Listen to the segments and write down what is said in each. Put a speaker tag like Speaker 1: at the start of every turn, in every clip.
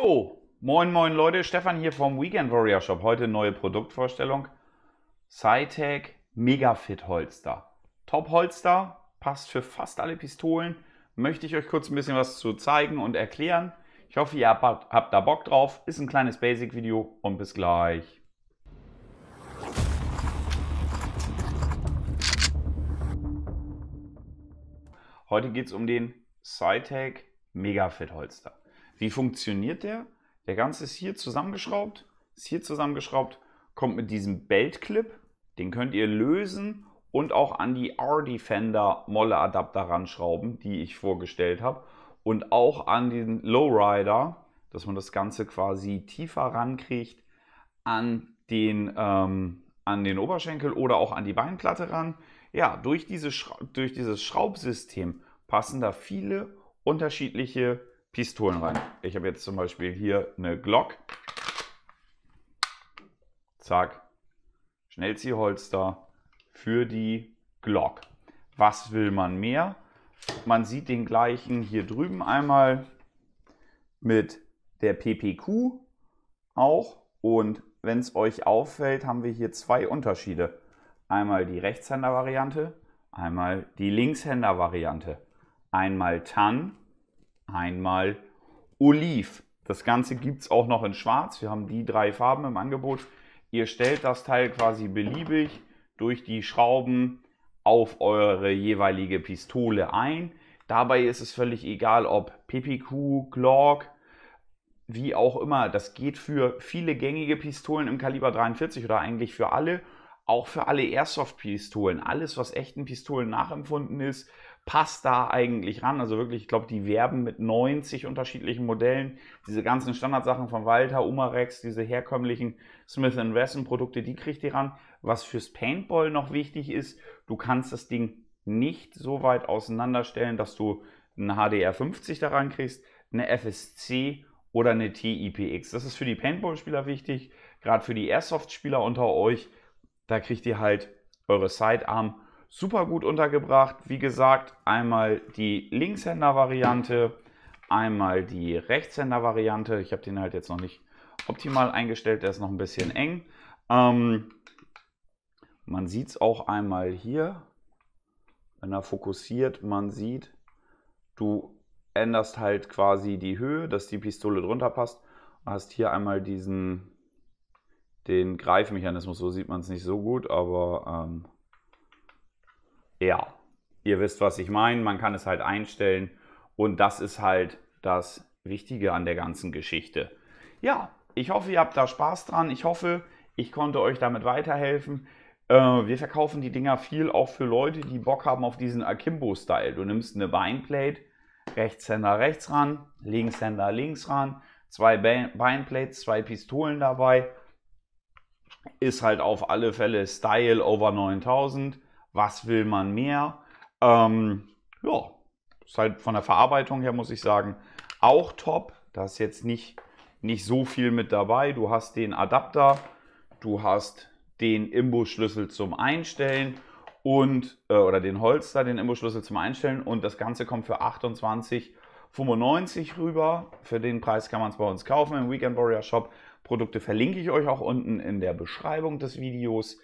Speaker 1: Jo, moin moin Leute, Stefan hier vom Weekend Warrior Shop. Heute neue Produktvorstellung. SciTech Megafit Holster. Top Holster, passt für fast alle Pistolen. Möchte ich euch kurz ein bisschen was zu zeigen und erklären. Ich hoffe, ihr habt, habt da Bock drauf. Ist ein kleines Basic-Video und bis gleich. Heute geht es um den SciTech Megafit Holster. Wie funktioniert der? Der Ganze ist hier zusammengeschraubt, ist hier zusammengeschraubt, kommt mit diesem Belt-Clip. Den könnt ihr lösen und auch an die R-Defender Molle Adapter ranschrauben, die ich vorgestellt habe. Und auch an den Lowrider, dass man das Ganze quasi tiefer rankriegt an den, ähm, an den Oberschenkel oder auch an die Beinplatte ran. Ja, durch, diese Schra durch dieses Schraubsystem passen da viele unterschiedliche Pistolen rein. Ich habe jetzt zum Beispiel hier eine Glock. Zack. Schnellziehholster für die Glock. Was will man mehr? Man sieht den gleichen hier drüben einmal mit der PPQ auch. Und wenn es euch auffällt, haben wir hier zwei Unterschiede. Einmal die Rechtshänder-Variante, einmal die Linkshänder-Variante. Einmal TAN einmal Oliv. Das Ganze gibt es auch noch in Schwarz. Wir haben die drei Farben im Angebot. Ihr stellt das Teil quasi beliebig durch die Schrauben auf eure jeweilige Pistole ein. Dabei ist es völlig egal, ob PPQ, Glock, wie auch immer. Das geht für viele gängige Pistolen im Kaliber 43 oder eigentlich für alle. Auch für alle Airsoft-Pistolen. Alles, was echten Pistolen nachempfunden ist, passt da eigentlich ran? Also wirklich, ich glaube, die werben mit 90 unterschiedlichen Modellen. Diese ganzen Standardsachen von Walter, Umarex, diese herkömmlichen Smith Wesson Produkte, die kriegt ihr ran. Was fürs Paintball noch wichtig ist, du kannst das Ding nicht so weit auseinanderstellen, dass du eine HDR 50 daran kriegst, eine FSC oder eine TIPX. Das ist für die Paintball-Spieler wichtig, gerade für die Airsoft-Spieler unter euch. Da kriegt ihr halt eure Sidearm super gut untergebracht. Wie gesagt, einmal die Linkshänder-Variante, einmal die Rechtshänder-Variante. Ich habe den halt jetzt noch nicht optimal eingestellt, der ist noch ein bisschen eng. Ähm, man sieht es auch einmal hier, wenn er fokussiert, man sieht, du änderst halt quasi die Höhe, dass die Pistole drunter passt. Du hast hier einmal diesen den Greifmechanismus, so sieht man es nicht so gut, aber ähm, ja, ihr wisst, was ich meine. Man kann es halt einstellen und das ist halt das Wichtige an der ganzen Geschichte. Ja, ich hoffe, ihr habt da Spaß dran. Ich hoffe, ich konnte euch damit weiterhelfen. Äh, wir verkaufen die Dinger viel auch für Leute, die Bock haben auf diesen Akimbo-Style. Du nimmst eine Beinplate, Rechtshänder rechts ran, Linkshänder links ran, zwei Beinplates, zwei Pistolen dabei. Ist halt auf alle Fälle Style over 9000 was will man mehr. Ähm, ja, ist halt von der Verarbeitung her, muss ich sagen, auch top. Da ist jetzt nicht, nicht so viel mit dabei. Du hast den Adapter, du hast den Imbusschlüssel zum Einstellen und äh, oder den Holster, den Imbusschlüssel zum Einstellen und das Ganze kommt für 28,95 rüber. Für den Preis kann man es bei uns kaufen im Weekend Warrior Shop. Produkte verlinke ich euch auch unten in der Beschreibung des Videos.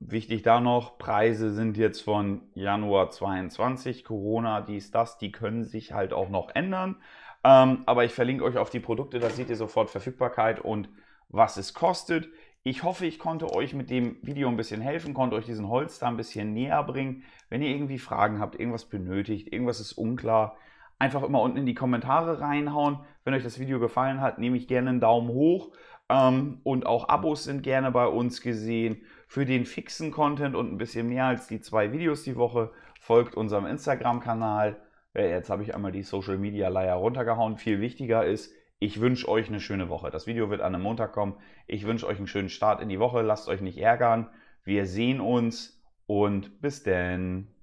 Speaker 1: Wichtig da noch, Preise sind jetzt von Januar 22, Corona, dies, das, die können sich halt auch noch ändern. Ähm, aber ich verlinke euch auf die Produkte, da seht ihr sofort Verfügbarkeit und was es kostet. Ich hoffe, ich konnte euch mit dem Video ein bisschen helfen, konnte euch diesen Holz da ein bisschen näher bringen. Wenn ihr irgendwie Fragen habt, irgendwas benötigt, irgendwas ist unklar, einfach immer unten in die Kommentare reinhauen. Wenn euch das Video gefallen hat, nehme ich gerne einen Daumen hoch. Ähm, und auch Abos sind gerne bei uns gesehen. Für den fixen Content und ein bisschen mehr als die zwei Videos die Woche folgt unserem Instagram-Kanal. Äh, jetzt habe ich einmal die Social Media Leier runtergehauen. Viel wichtiger ist, ich wünsche euch eine schöne Woche. Das Video wird an einem Montag kommen. Ich wünsche euch einen schönen Start in die Woche. Lasst euch nicht ärgern. Wir sehen uns und bis denn.